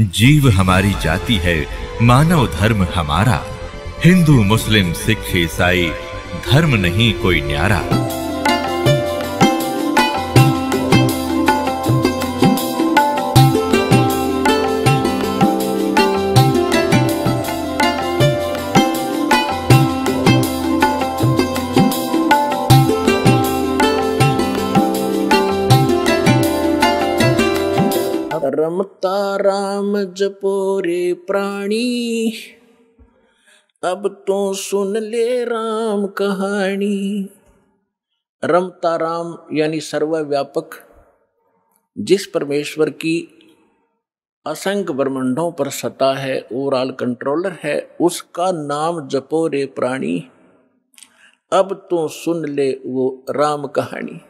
जीव हमारी जाति है मानव धर्म हमारा हिंदू मुस्लिम सिख ईसाई धर्म नहीं कोई न्यारा नाम जपो रे प्राणी अब तो सुन ले राम कहानी रमता राम यानी सर्वव्यापक जिस परमेश्वर की असंख्य ब्रह्मंडों पर सता है ओवरऑल कंट्रोलर है उसका नाम जपो रे प्राणी अब तो सुन ले वो राम कहानी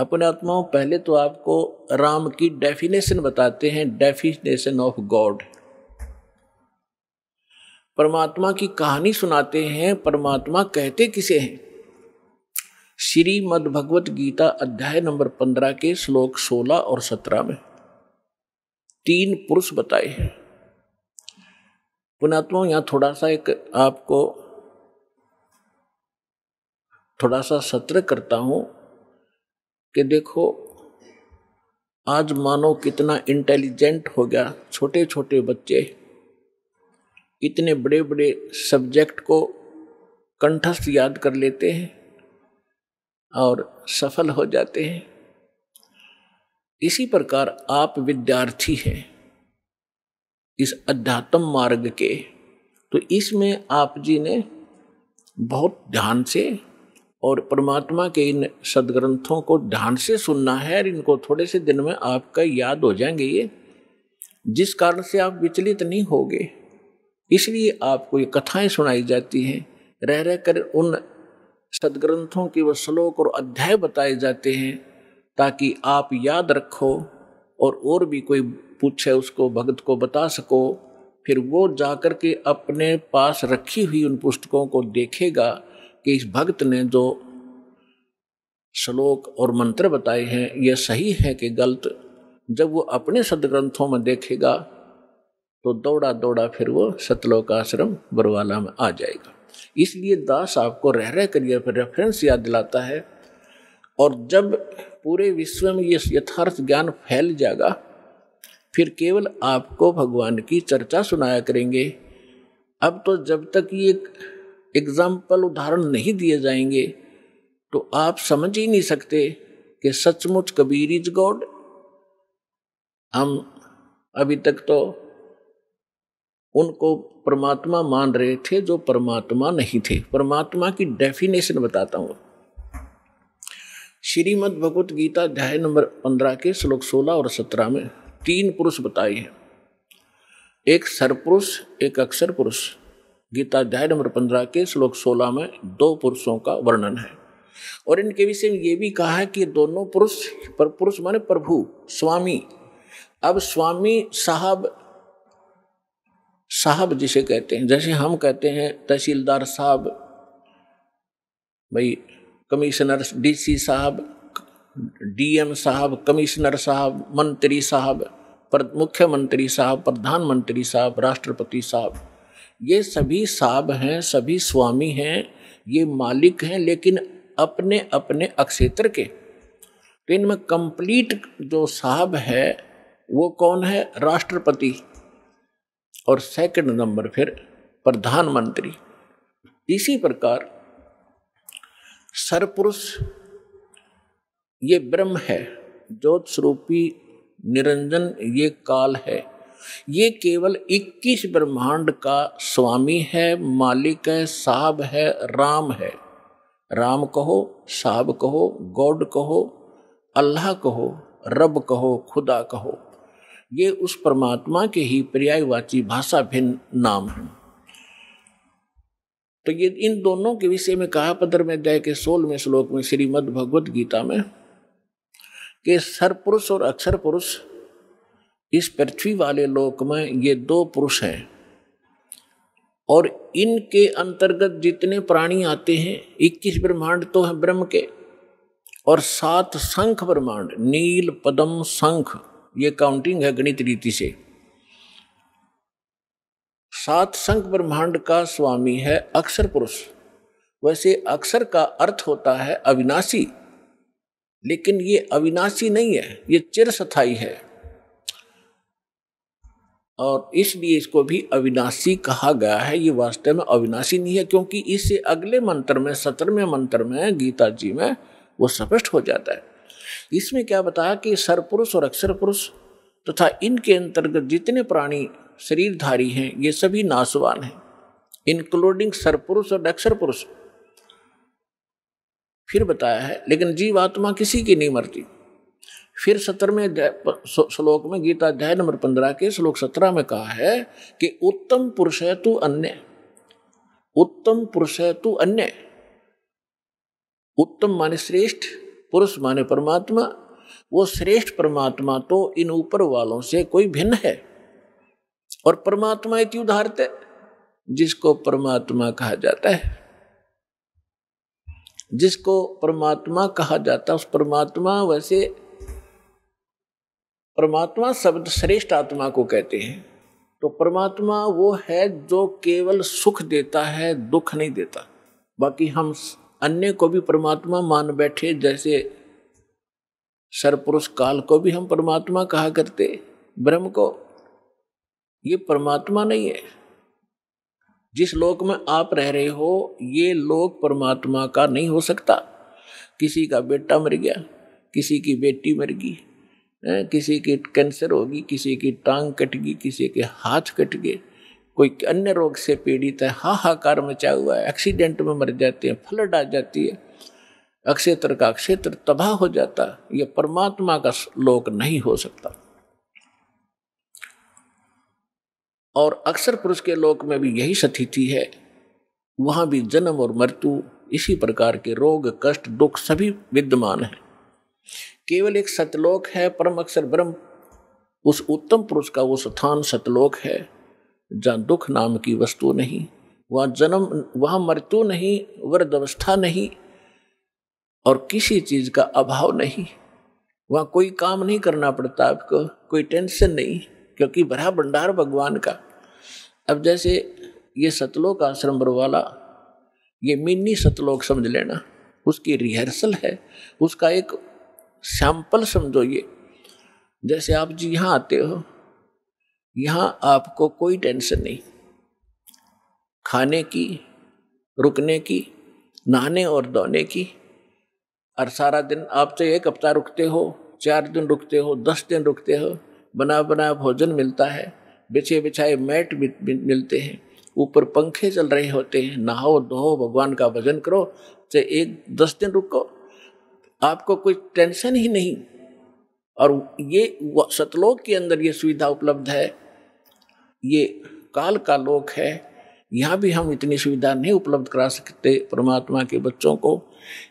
अपने आत्माओं पहले तो आपको राम की डेफिनेशन बताते हैं डेफिनेशन ऑफ गॉड परमात्मा की कहानी सुनाते हैं परमात्मा कहते किसे हैं श्री मद्भगवत गीता अध्याय नंबर पंद्रह के श्लोक सोलह और सत्रह में तीन पुरुष बताए हैं पुणात्मा यहाँ थोड़ा सा एक आपको थोड़ा सा सत्र करता हूँ कि देखो आज मानो कितना इंटेलिजेंट हो गया छोटे छोटे बच्चे इतने बड़े बड़े सब्जेक्ट को कंठस्थ याद कर लेते हैं और सफल हो जाते हैं इसी प्रकार आप विद्यार्थी हैं इस अध्यात्म मार्ग के तो इसमें आप जी ने बहुत ध्यान से और परमात्मा के इन सदग्रंथों को ध्यान से सुनना है और इनको थोड़े से दिन में आपका याद हो जाएंगे ये जिस कारण से आप विचलित नहीं होगे इसलिए आपको ये कथाएं सुनाई जाती हैं रह रह कर उन सदग्रंथों के वह श्लोक और अध्याय बताए जाते हैं ताकि आप याद रखो और और भी कोई पूछे उसको भगत को बता सको फिर वो जाकर के अपने पास रखी हुई उन पुस्तकों को देखेगा कि इस भक्त ने जो श्लोक और मंत्र बताए हैं यह सही है कि गलत जब वो अपने सदग्रंथों में देखेगा तो दौड़ा दौड़ा फिर वो सतलोक आश्रम बरवाला में आ जाएगा इसलिए दास आपको रह रह कर यह रेफरेंस याद दिलाता है और जब पूरे विश्व में ये यथार्थ ज्ञान फैल जाएगा फिर केवल आपको भगवान की चर्चा सुनाया करेंगे अब तो जब तक ये एग्जाम्पल उदाहरण नहीं दिए जाएंगे तो आप समझ ही नहीं सकते कि सचमुच कबीर इज गॉड हम अभी तक तो उनको परमात्मा मान रहे थे जो परमात्मा नहीं थे परमात्मा की डेफिनेशन बताता हूँ श्रीमद भगवत गीता अध्याय नंबर पंद्रह के श्लोक सोलह और सत्रह में तीन पुरुष बताए हैं एक सरपुरुष एक अक्षर पुरुष गीता अध्याय नंबर पंद्रह के श्लोक सोलह में दो पुरुषों का वर्णन है और इनके विषय में ये भी कहा है कि दोनों पुरुष पर पुरुष माने प्रभु स्वामी अब स्वामी साहब साहब जिसे कहते हैं जैसे हम कहते हैं तहसीलदार साहब भाई कमिश्नर डीसी साहब डीएम साहब कमिश्नर साहब मंत्री साहब मुख्यमंत्री साहब प्रधानमंत्री साहब राष्ट्रपति साहब ये सभी साब हैं सभी स्वामी हैं ये मालिक हैं लेकिन अपने अपने अक्षेत्र के तो इनमें कंप्लीट जो साहब है वो कौन है राष्ट्रपति और सेकंड नंबर फिर प्रधानमंत्री इसी प्रकार सरपुरुष ये ब्रह्म है ज्योत स्वरूपी निरंजन ये काल है ये केवल 21 ब्रह्मांड का स्वामी है मालिक है साहब है राम है राम कहो साहब कहो गॉड कहो अल्लाह कहो रब कहो खुदा कहो ये उस परमात्मा के ही पर्यायवाची भाषा भिन्न नाम है तो ये इन दोनों के विषय में कहा पत्र में जय के सोलहवें श्लोक में श्रीमद् भगवत गीता में कि सर पुरुष और अक्षर पुरुष इस पृथ्वी वाले लोक में ये दो पुरुष हैं और इनके अंतर्गत जितने प्राणी आते हैं 21 ब्रह्मांड तो हैं ब्रह्म के और सात संख ब्रह्मांड नील पदम संख ये काउंटिंग है गणित रीति से सात संख ब्रह्मांड का स्वामी है अक्षर पुरुष वैसे अक्षर का अर्थ होता है अविनाशी लेकिन ये अविनाशी नहीं है ये स्थाई है और इसलिए इसको भी अविनाशी कहा गया है ये वास्तव में अविनाशी नहीं है क्योंकि इससे अगले मंत्र में सत्रहवें मंत्र में गीता जी में वो स्पष्ट हो जाता है इसमें क्या बताया कि सरपुरुष और अक्षर पुरुष तथा तो इनके अंतर्गत जितने प्राणी शरीरधारी हैं ये सभी नासवान हैं इंक्लूडिंग सरपुरुष और अक्षर पुरुष फिर बताया है लेकिन जीवात्मा किसी की नहीं मरती फिर सत्र में श्लोक में गीता अध्याय नंबर पंद्रह के श्लोक सत्रह में कहा है कि उत्तम पुरुष है तू अन्य उत्तम पुरुष है तू अन्य उत्तम माने श्रेष्ठ पुरुष माने परमात्मा वो श्रेष्ठ परमात्मा तो इन ऊपर वालों से कोई भिन्न है और परमात्मा इति उदाहरते जिसको परमात्मा कहा जाता है जिसको परमात्मा कहा जाता है उस परमात्मा वैसे परमात्मा शब्द श्रेष्ठ आत्मा को कहते हैं तो परमात्मा वो है जो केवल सुख देता है दुख नहीं देता बाकी हम अन्य को भी परमात्मा मान बैठे जैसे सर्वपुरुष काल को भी हम परमात्मा कहा करते ब्रह्म को ये परमात्मा नहीं है जिस लोक में आप रह रहे हो ये लोक परमात्मा का नहीं हो सकता किसी का बेटा मर गया किसी की बेटी मर गई किसी की कैंसर होगी किसी की टांग कटगी किसी के हाथ कट गए कोई अन्य रोग से पीड़ित है हाहाकार मचा हुआ है एक्सीडेंट में मर जाते हैं फ्लड आ जाती है अक्षेत्र का क्षेत्र तबाह हो जाता है यह परमात्मा का लोक नहीं हो सकता और अक्सर पुरुष के लोक में भी यही स्थिति है वहां भी जन्म और मृत्यु इसी प्रकार के रोग कष्ट दुख सभी विद्यमान हैं केवल एक सतलोक है परम अक्षर ब्रह्म उस उत्तम पुरुष का वो स्थान सतलोक है जहाँ दुख नाम की वस्तु नहीं वहाँ जन्म वहाँ मृत्यु नहीं वृद्ध अवस्था नहीं और किसी चीज का अभाव नहीं वहाँ कोई काम नहीं करना पड़ता आपको कोई टेंशन नहीं क्योंकि भरा भंडार भगवान का अब जैसे ये सतलोक आश्रम वाला ये मिनी सतलोक समझ लेना उसकी रिहर्सल है उसका एक सैंपल समझो ये जैसे आप जी यहाँ आते हो यहाँ आपको कोई टेंशन नहीं खाने की रुकने की नहाने और दौने की और सारा दिन आप तो एक हफ्ता रुकते हो चार दिन रुकते हो दस दिन रुकते हो बना बना भोजन मिलता है बिछे बिछाए मैट मिलते हैं ऊपर पंखे चल रहे होते हैं नहाओ धो भगवान का भजन करो चाहे एक दस दिन रुको आपको कोई टेंशन ही नहीं और ये सतलोक के अंदर ये सुविधा उपलब्ध है ये काल का लोक है यहाँ भी हम इतनी सुविधा नहीं उपलब्ध करा सकते परमात्मा के बच्चों को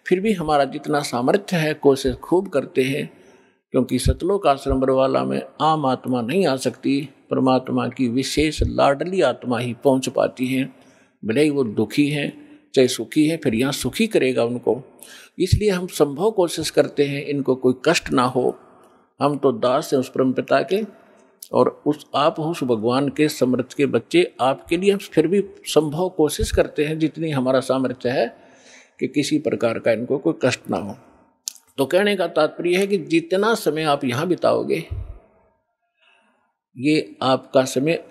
फिर भी हमारा जितना सामर्थ्य है कोशिश खूब करते हैं क्योंकि सतलोक आश्रम बरवाला में आम आत्मा नहीं आ सकती परमात्मा की विशेष लाडली आत्मा ही पहुंच पाती है भले ही वो दुखी हैं चाहे सुखी है फिर यहाँ सुखी करेगा उनको इसलिए हम संभव कोशिश करते हैं इनको कोई कष्ट ना हो हम तो दास हैं उस परम पिता के और उस आप हो उस भगवान के समर्थ के बच्चे आपके लिए हम फिर भी संभव कोशिश करते हैं जितनी हमारा सामर्थ्य है कि किसी प्रकार का इनको कोई कष्ट ना हो तो कहने का तात्पर्य है कि जितना समय आप यहाँ बिताओगे ये आपका समय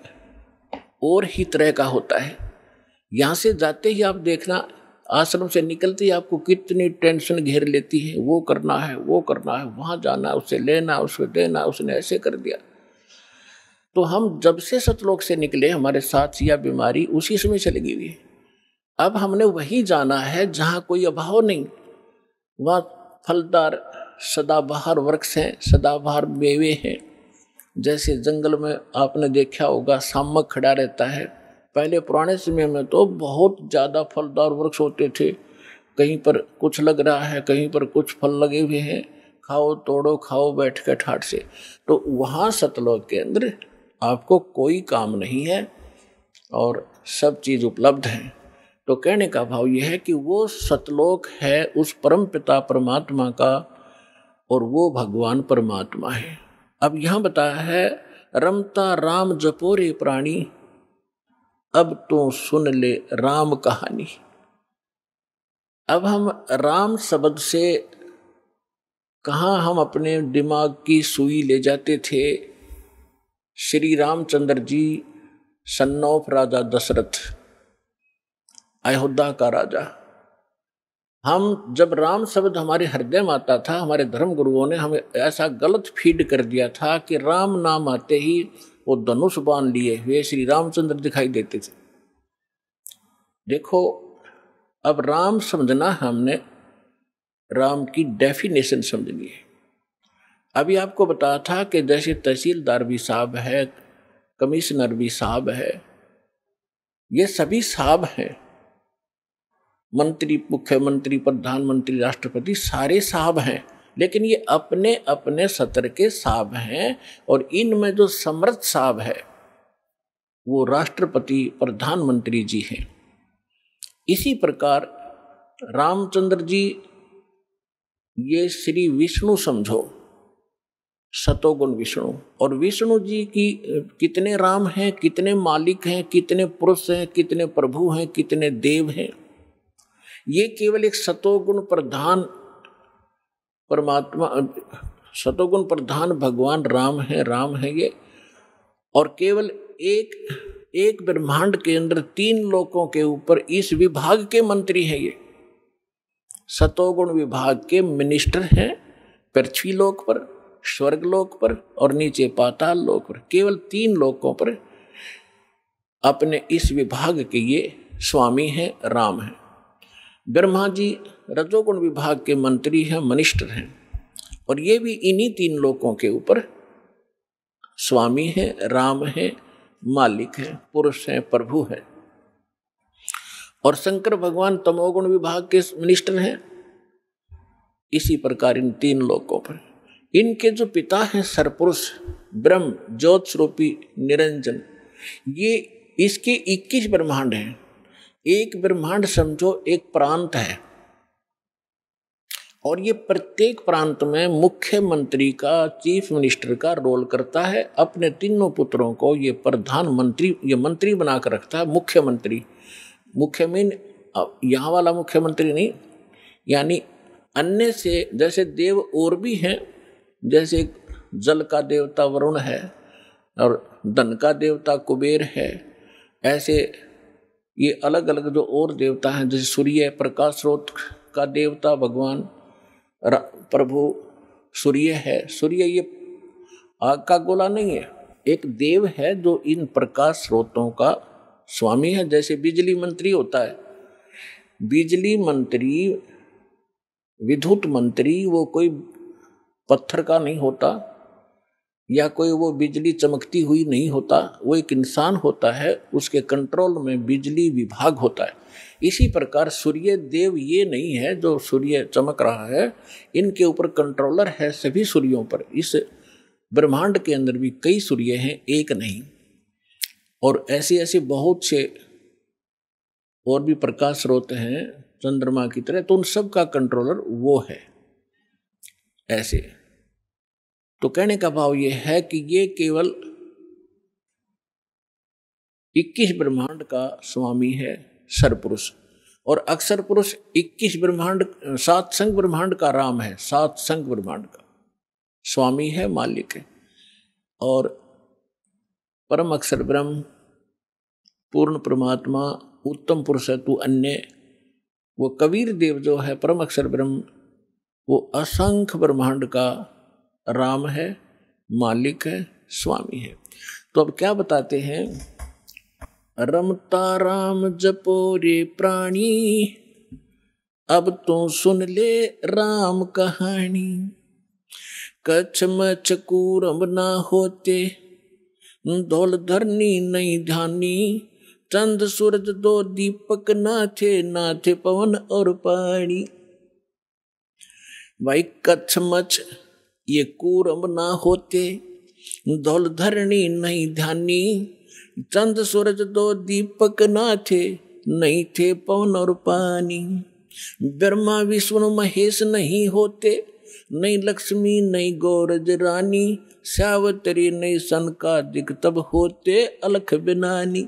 और ही तरह का होता है यहाँ से जाते ही आप देखना आश्रम से निकलते ही आपको कितनी टेंशन घेर लेती है वो करना है वो करना है वहाँ जाना उसे लेना उसे देना उसने ऐसे कर दिया तो हम जब से सतलोक से निकले हमारे साथ या बीमारी उसी समय चली गई हुई अब हमने वही जाना है जहाँ कोई अभाव नहीं वहाँ फलदार सदाबहार वृक्ष हैं सदाबहार मेवे हैं जैसे जंगल में आपने देखा होगा सामक खड़ा रहता है पहले पुराने समय में तो बहुत ज़्यादा फलदार वृक्ष होते थे कहीं पर कुछ लग रहा है कहीं पर कुछ फल लगे हुए हैं खाओ तोड़ो खाओ बैठ कर ठाट से तो वहाँ सतलोक केंद्र आपको कोई काम नहीं है और सब चीज़ उपलब्ध है तो कहने का भाव यह है कि वो सतलोक है उस परम पिता परमात्मा का और वो भगवान परमात्मा है अब यहाँ बताया है रमता राम जपोरे प्राणी अब तो सुन ले राम कहानी अब हम राम शब्द से कहाँ हम अपने दिमाग की सुई ले जाते थे श्री रामचंद्र जी सन्नौफ राजा दशरथ अयोध्या का राजा हम जब राम शब्द हमारे हृदय में आता था हमारे धर्म गुरुओं ने हमें ऐसा गलत फीड कर दिया था कि राम नाम आते ही वो धनुष बांध लिए हुए श्री रामचंद्र दिखाई देते थे देखो अब राम समझना हमने राम की डेफिनेशन समझनी है अभी आपको बताया था कि जैसे तहसीलदार भी साहब है कमिश्नर भी साहब है ये सभी साहब हैं मंत्री मुख्यमंत्री प्रधानमंत्री राष्ट्रपति सारे साहब हैं लेकिन ये अपने अपने सत्र के साहब हैं और इनमें जो समर्थ साहब है वो राष्ट्रपति प्रधानमंत्री जी हैं इसी प्रकार रामचंद्र जी ये श्री विष्णु समझो सतोगुण विष्णु और विष्णु जी की कितने राम हैं कितने मालिक हैं कितने पुरुष हैं कितने प्रभु हैं कितने देव हैं ये केवल एक सतोगुण प्रधान परमात्मा शतोगुण प्रधान भगवान राम है राम है ये और केवल एक एक ब्रह्मांड के अंदर तीन लोकों के ऊपर इस विभाग के मंत्री हैं ये सतोगुण विभाग के मिनिस्टर हैं पृथ्वी लोक पर स्वर्ग लोक पर और नीचे पाताल लोक पर केवल तीन लोकों पर अपने इस विभाग के ये स्वामी हैं राम हैं ब्रह्मा जी रजोगुण विभाग के मंत्री हैं मनिष्टर हैं और ये भी इन्हीं तीन लोकों के ऊपर स्वामी हैं राम हैं मालिक हैं पुरुष हैं प्रभु हैं और शंकर भगवान तमोगुण विभाग के मिनिस्टर हैं इसी प्रकार इन तीन लोकों पर इनके जो पिता हैं सरपुरुष ब्रह्म ज्योत स्वरूपी निरंजन ये इसके 21 ब्रह्मांड हैं एक ब्रह्मांड समझो एक प्रांत है और ये प्रत्येक प्रांत में मुख्यमंत्री का चीफ मिनिस्टर का रोल करता है अपने तीनों पुत्रों को ये प्रधानमंत्री ये मंत्री बना कर रखता है मुख्यमंत्री मुख्य मीन यहाँ वाला मुख्यमंत्री नहीं यानी अन्य से जैसे देव और भी हैं जैसे जल का देवता वरुण है और धन का देवता कुबेर है ऐसे ये अलग अलग जो और देवता हैं जैसे सूर्य प्रकाश स्रोत का देवता भगवान प्रभु सूर्य है सूर्य ये आग का गोला नहीं है एक देव है जो इन प्रकाश स्रोतों का स्वामी है जैसे बिजली मंत्री होता है बिजली मंत्री विद्युत मंत्री वो कोई पत्थर का नहीं होता या कोई वो बिजली चमकती हुई नहीं होता वो एक इंसान होता है उसके कंट्रोल में बिजली विभाग होता है इसी प्रकार सूर्य देव ये नहीं है जो सूर्य चमक रहा है इनके ऊपर कंट्रोलर है सभी सूर्यों पर इस ब्रह्मांड के अंदर भी कई सूर्य हैं एक नहीं और ऐसे ऐसे बहुत से और भी प्रकाश स्रोत हैं चंद्रमा की तरह तो उन सब का कंट्रोलर वो है ऐसे तो कहने का भाव यह है कि ये केवल 21 ब्रह्मांड का स्वामी है सरपुरुष और अक्सर पुरुष 21 ब्रह्मांड सात संग ब्रह्मांड का राम है सात संग ब्रह्मांड का स्वामी है मालिक है और परम अक्षर ब्रह्म पूर्ण परमात्मा उत्तम पुरुष है तू अन्य वो कबीर देव जो है परम अक्षर ब्रह्म वो असंख्य ब्रह्मांड का राम है मालिक है स्वामी है तो अब क्या बताते हैं रमता राम जपो रे प्राणी अब तो सुन ले राम कहानी कच्छ मच कूरम ना होते धोल धरनी नहीं ध्यानी चंद सूरज दो दीपक ना थे ना थे पवन और पानी भाई कच्छ मच ये कूरम ना होते धौल धरणी नहीं ध्यानी चंद सूरज दो दीपक ना थे नहीं थे पवन और पानी ब्रह्मा विष्णु महेश नहीं होते नहीं लक्ष्मी नहीं गौरज रानी सावतरी नहीं सन का दिख तब होते अलख बिनानी